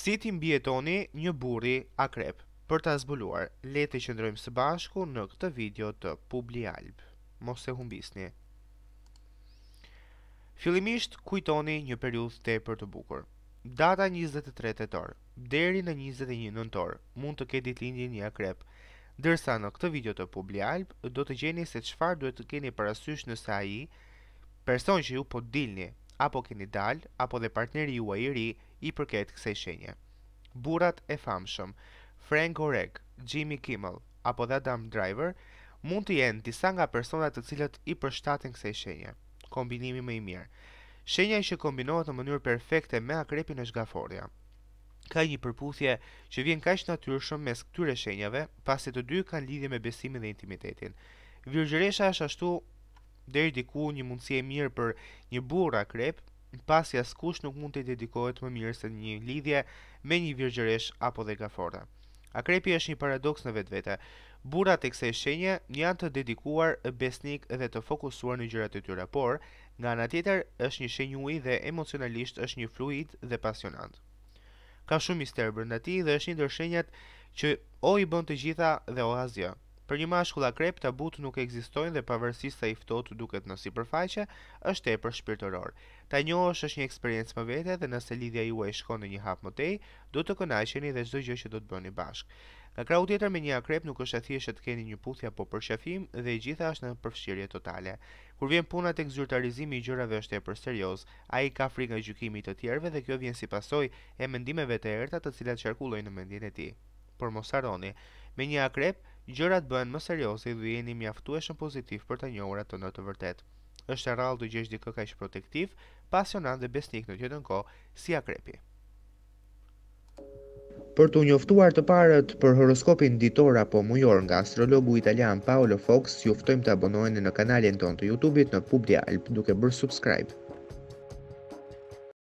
Si ti mbjetoni një burri akrep për ta zbuluar. Le të qëndrojmë së bashku në këtë video të Publi Mos e humbisni. Filimisht kujtoni një periudhë të për të bukur. Data 23 tetor deri në 21 nëntor mund të kedit lindjen një akrep. dërsa në këtë video të Publi do të gjeni se çfarë duhet të keni parasysh nëse ai person që ju po dilni apo keni dal, apo dhe partneri juaj i ri i përket kësaj shenje. Burrat e famshëm Frank Oreg, Jimmy Kimmel apo dhe Adam Driver mund të jenë disa nga personat të cilët i përshtaten kësaj shenje. Kombinimi më i mirë. Shenja që kombinohet në mënyrë perfekte me akrepin është gaforia. Ka një përputhje që vjen kaq natyrshëm mes këtyre shenjave, pasi të dy kanë lidhje me besimin dhe intimitetin. Virgjëresha është ashtu deri diku një mundësi e mirë për një burrë akrep, pasi askush nuk mund të dedikohet më mirë se një lidhje me një virgjëresh apo dhe gaforta. Akrepi është një paradoks në vetvete. Burrat e kësaj shenje janë të dedikuar, besnik dhe të fokusuar në gjërat e tyre, por nga ana tjetër është një shenjë uji dhe emocionalisht është një fluid dhe pasionant. Ka shumë mister brenda tij dhe është një ndër shenjat që o i bën të gjitha dhe o asgjë. Për një mashkull akrep, tabut nuk ekzistojnë dhe pavarësisht sa i ftohtë duket në sipërfaqe, është tepër shpirtëror. Ta njohësh është një eksperiencë më vete dhe nëse lidhja juaj shkon në një hap më tej, do të kënaqeni dhe çdo gjë që do të bëni bashkë. Nga krau tjetër me një akrep nuk është e thjeshtë të keni një puthje apo përshafim dhe e gjitha është në përfshirje totale. Kur vjen puna tek zyrtarizimi i gjërave është tepër serioz. Ai ka frikë nga gjykimi i të tjerëve dhe kjo vjen si pasojë e mendimeve të errta të cilat qarkullojnë në mendjen e tij. Por mos harroni, me një akrep gjërat bëhen më serioze dhe jeni mjaftueshëm pozitiv për të njohur të në të vërtet. Është e rrallë të gjesh dikë kaq protektiv, pasionant dhe besnik në të njëjtën kohë si akrepi. Për të njoftuar të parët për horoskopin ditor apo mujor nga astrologu italian Paolo Fox, juftojmë të abonojnë në kanalin tonë të Youtube-it në Alp duke bërë subscribe.